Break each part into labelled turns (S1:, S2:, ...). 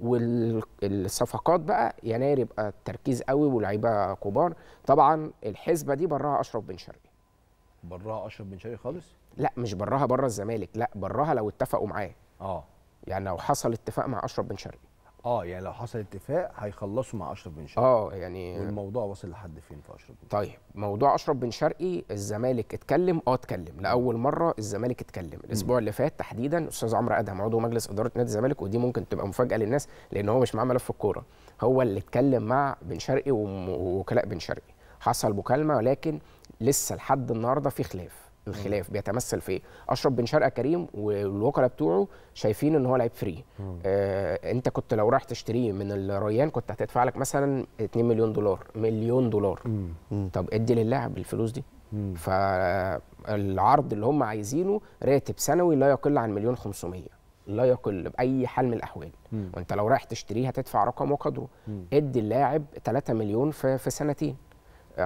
S1: والصفقات بقى يناير يبقى التركيز قوي ولاعيبه كبار طبعا الحسبه دي براها اشرف بن شرقي براها اشرف بن شرقي خالص لا مش براها بره الزمالك لا براها لو اتفقوا معاه اه يعني لو حصل اتفاق مع اشرف بن شرقي اه يعني لو حصل اتفاق هيخلصوا مع اشرف بن شرقي اه يعني والموضوع وصل لحد فين في اشرف بن شرقي طيب موضوع اشرف بن شرقي الزمالك اتكلم اه اتكلم لاول مره الزمالك اتكلم الاسبوع اللي فات تحديدا استاذ عمرو ادهم عضو مجلس اداره نادي الزمالك ودي ممكن تبقى مفاجاه للناس لان هو مش معاه ملف الكوره هو اللي اتكلم مع بن شرقي ووكلاء بن شرقي حصل مكالمه ولكن لسه لحد النهارده في خلاف الخلاف بيتمثل في ايه اشرف بن شرقه كريم والوكلاء بتوعه شايفين ان هو لعيب فري آه انت كنت لو رايح تشتريه من الريان كنت هتدفع لك مثلا 2 مليون دولار مليون دولار مم. طب ادي للاعب الفلوس دي مم. فالعرض اللي هم عايزينه راتب سنوي لا يقل عن مليون 500 لا يقل باي حال من الاحوال مم. وانت لو رايح تشتريه هتدفع رقم وقدره ادي اللاعب 3 مليون في, في سنتين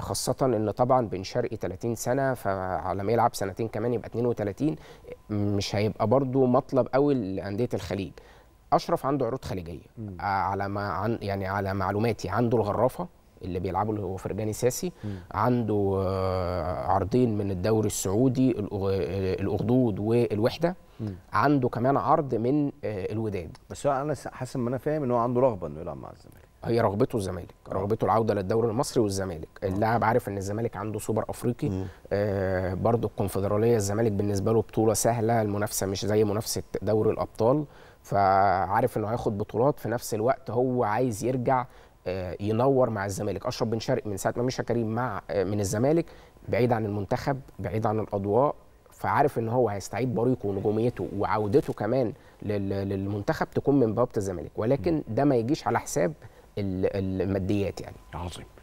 S1: خاصة ان طبعا بن شرقي 30 سنة فعلى ما يلعب سنتين كمان يبقى 32 مش هيبقى برضو مطلب قوي لأندية الخليج اشرف عنده عروض خليجيه مم. آه، على ما عن يعني على معلوماتي عنده الغرافه اللي بيلعبوا اللي هو فرجاني ساسي مم. عنده آه، عرضين من الدوري السعودي آه، الاخدود والوحده مم. عنده كمان عرض من الوداد بس انا حاسس ان انا فاهم ان هو عنده رغبه انه يلعب مع الزمالك هي رغبته الزمالك آه. رغبته العوده للدوري المصري والزمالك آه. اللاعب عارف ان الزمالك عنده سوبر افريقي آه برضه الكونفدراليه الزمالك بالنسبه له بطوله سهله المنافسه مش زي منافسه دوري الابطال فعارف انه هياخد بطولات في نفس الوقت هو عايز يرجع آه ينور مع الزمالك اشرف بن شرقي من ساعه ما مشى كريم مع آه من الزمالك بعيد عن المنتخب بعيد عن الاضواء فعارف ان هو هيستعيد بريقه ونجوميته وعودته كمان للمنتخب تكون من بوابه الزمالك ولكن ده ما يجيش على حساب الماديات يعني عظيم